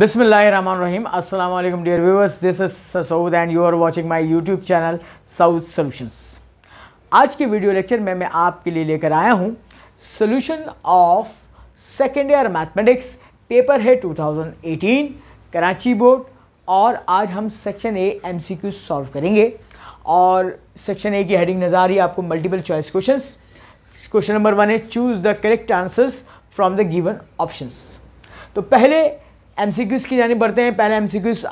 Bismillahirrahmanirrahim. Assalamu dear dear this is is Sasood and you are watching my YouTube channel South आज के video lecture में मैं आपके लिए लेकर आया हूँ solution of second year mathematics paper है 2018 कराची बोर्ड और आज हम सेक्शन ए एमसीक्यू सॉल्व करेंगे और सेक्शन ए की हेडिंग नज़र आ रही है आपको multiple choice question question number one है choose the correct answers from the given option तो पहले एम की जानी बढ़ते हैं पहला एम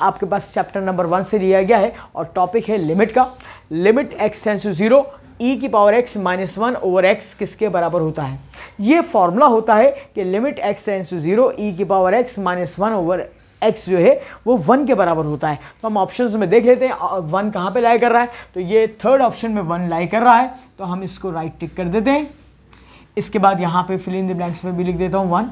आपके पास चैप्टर नंबर वन से लिया गया है और टॉपिक है लिमिट का limit X tends to zero E की power X minus one over X किसके बराबर होता है ये फॉर्मूला होता है कि limit X tends to zero E की power X minus one over X जो है वो वन के बराबर होता है तो हम ऑप्शन में देख लेते हैं वन कहाँ पर लाई कर रहा है तो ये थर्ड ऑप्शन में वन लाई कर रहा है तो हम इसको राइट टिक कर देते हैं इसके बाद यहाँ पर फिलिंग द ब्लैंक्स में भी लिख देता हूँ वन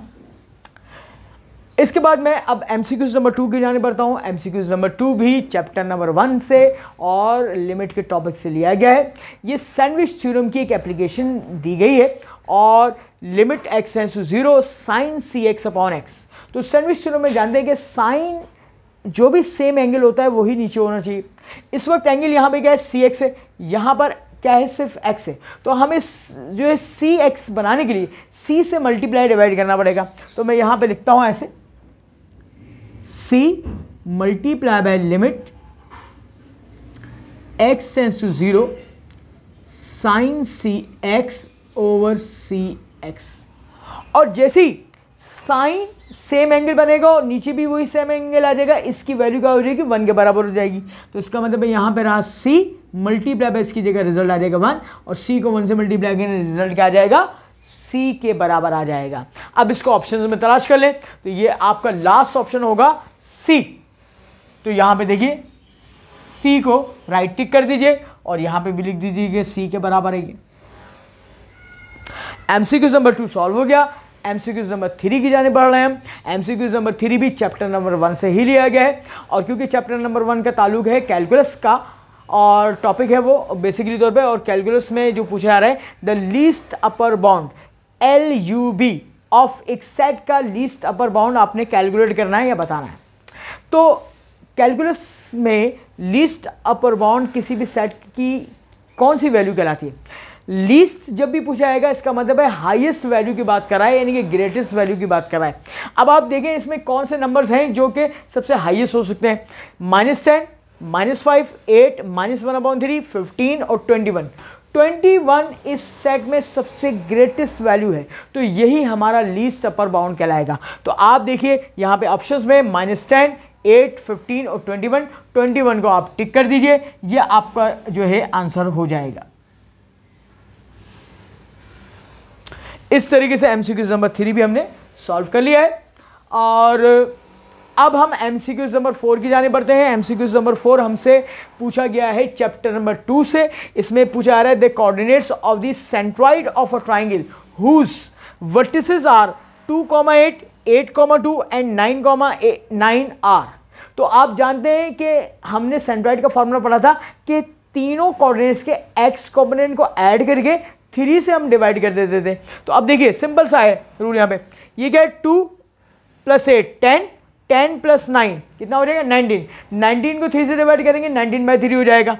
इसके बाद मैं अब M C Qs number two की जाने पड़ता हूँ M C Qs number two भी चैप्टर नंबर वन से और लिमिट के टॉपिक से लिया गया है ये सैंडविच थ्योरम की एक एप्लीकेशन दी गई है और limit X tends to zero sine C X upon X तो सैंडविच थ्योरम तो में जानते हैं कि साइन जो भी सेम एंगल होता है वही नीचे होना चाहिए इस वक्त एंगल यहाँ पर क्या है सी एक्स है यहाँ पर क्या है सिर्फ एक्स है तो हमें जो है सी एक्स बनाने के लिए सी से मल्टीप्लाई डिवाइड करना पड़ेगा तो मैं यहाँ पर लिखता हूँ ऐसे C multiply by limit X tends to zero sine C X over C X और जैसी साइन सेम एंगल बनेगा और नीचे भी वही सेम एंगल आ जाएगा इसकी वैल्यू क्या हो जाएगी वन के बराबर हो जाएगी तो इसका मतलब यहाँ पर रहा सी मल्टीप्लाई बाय इसकी जगह रिजल्ट आ जाएगा वन और सी को वन से मल्टीप्लाई करें रिजल्ट क्या आ जाएगा सी के बराबर आ जाएगा अब इसको ऑप्शन में तलाश कर लें तो ये आपका लास्ट ऑप्शन होगा सी तो यहाँ पे देखिए सी को राइट टिक कर दीजिए और यहाँ पे भी लिख दीजिए सी के बराबर है ये M C Qs number two solve हो गया M C Qs number three की जाने बढ़ रहे हैं M C Qs number three भी चैप्टर नंबर वन से ही लिया गया है और क्योंकि चैप्टर नंबर वन का ताल्लुक है कैलकुलस का और टॉपिक है वो बेसिकली तौर पे और कैलकुलस में जो पूछा जा रहा है the least upper bound L U B of एक सेट का लीस्ट अपर बाउंड आपने कैलकुलेट करना है या बताना है तो कैलकुलस में लीस्ट अपर बाउंड किसी भी सेट की कौन सी वैल्यू कहलाती है लीस्ट जब भी पूछा जाएगा इसका मतलब है हाईएस्ट वैल्यू की बात कराए यानी कि ग्रेटेस्ट वैल्यू की बात कराए अब आप देखें इसमें कौन से नंबर्स हैं जो कि सबसे हाईएस्ट हो सकते हैं minus ten minus five eight minus one upon three fifteen और ट्वेंटी वन ट्वेंटी वन इस सेट में सबसे ग्रेटेस्ट वैल्यू है तो यही हमारा लीस्ट अपर बाउंड कहलाएगा तो आप देखिए यहाँ पे ऑप्शंस में माइनस टेन एट फिफ्टीन और ट्वेंटी वन ट्वेंटी वन को आप टिक कर दीजिए ये आपका जो है आंसर हो जाएगा इस तरीके से एम सी नंबर थ्री भी हमने सॉल्व कर लिया है और अब हम M C Qs number four की जाने बढ़ते हैं M C Qs number four हमसे पूछा गया है चैप्टर नंबर टू से इसमें पूछा जा रहा है the coordinates of the centroid of a triangle whose vertices are two comma eight eight comma two and nine comma nine are तो आप जानते हैं कि हमने सेंट्रॉइड का फॉर्मूला पढ़ा था कि तीनों कॉर्डिनेट्स के एक्स कॉम्पोनेंट को ऐड करके थ्री से हम डिवाइड कर देते थे तो अब देखिए सिंपल सा है रूल यहाँ पे ये क्या है two plus eight ten ten plus nine कितना हो जाएगा नाइनटीन नाइनटीन को थ्री से डिवाइड करेंगे नाइनटीन बाई थ्री हो जाएगा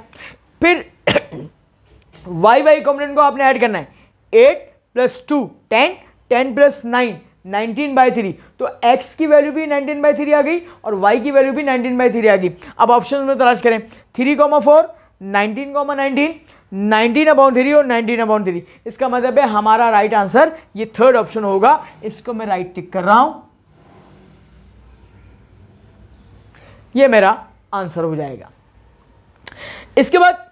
फिर वाई वाई कॉम्पोनेंट को आपने ऐड करना है eight plus two ten ten plus nine nineteen by three तो एक्स की वैल्यू भी नाइनटीन बाई थ्री आ गई और वाई की वैल्यू भी नाइनटीन बाई थ्री आ गई अब ऑप्शन में तलाश करें three comma four nineteen comma nineteen nineteen about three और नाइनटीन अबाउंट थ्री इसका मतलब है हमारा राइट right आंसर ये थर्ड ऑप्शन होगा इसको मैं राइट right टिक कर रहा हूँ ये मेरा आंसर हो जाएगा इसके बाद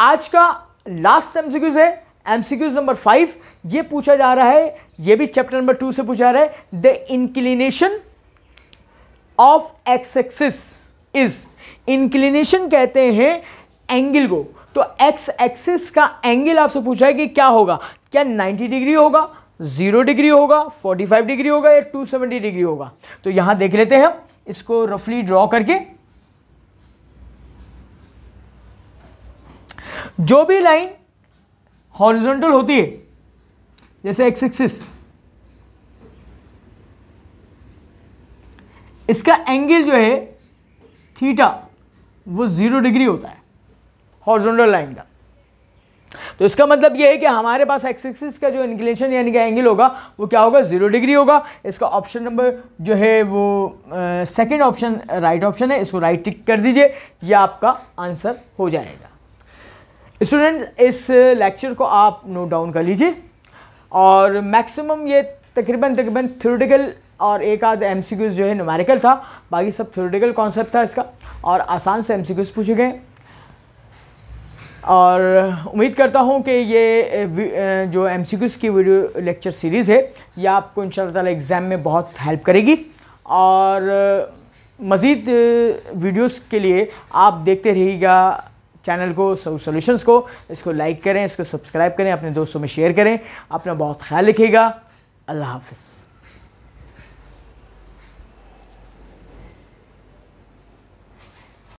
आज का लास्ट एमसीक्यूज है एमसीक्यूज नंबर फाइव ये पूछा जा रहा है ये भी चैप्टर नंबर टू से पूछा जा रहा है the inclination of X axis is inclination कहते हैं एंगल को तो एक्स एक्सिस का एंगल आपसे पूछा है कि क्या होगा क्या 90 डिग्री होगा जीरो डिग्री होगा 45 डिग्री होगा या 270 डिग्री होगा तो यहां देख लेते हैं हम इसको रफली ड्रॉ करके जो भी लाइन हॉरिजॉन्टल होती है जैसे एक्स एक्सिस इसका एंगल जो है थीटा वो ज़ीरो डिग्री होता है हॉरिजॉन्टल लाइन का तो इसका मतलब ये है कि हमारे पास एक्स एक्सिस का जो इंक्लेशन यानी कि एंगल होगा वो क्या होगा जीरो डिग्री होगा इसका ऑप्शन नंबर जो है वो सेकेंड ऑप्शन राइट ऑप्शन है इसको राइट टिक कर दीजिए यह आपका आंसर हो जाएगा स्टूडेंट इस लेक्चर को आप नोट डाउन कर लीजिए और मैक्सिमम ये तकरीबन तकरीबन थ्योरेटिकल और एक आध एम जो है नुमेरिकल था बाकी सब थ्योरेटिकल कॉन्सेप्ट था इसका और आसान से एम पूछे गए और उम्मीद करता हूँ कि ये जो एम की वीडियो लेक्चर सीरीज़ है यह आपको इन ताला एग्ज़ाम में बहुत हेल्प करेगी और मज़ीद वीडियोस के लिए आप देखते रहिएगा चैनल को सॉल्यूशंस को इसको लाइक करें इसको सब्सक्राइब करें अपने दोस्तों में शेयर करें अपना बहुत ख्याल रखिएगा अल्लाह हाफ़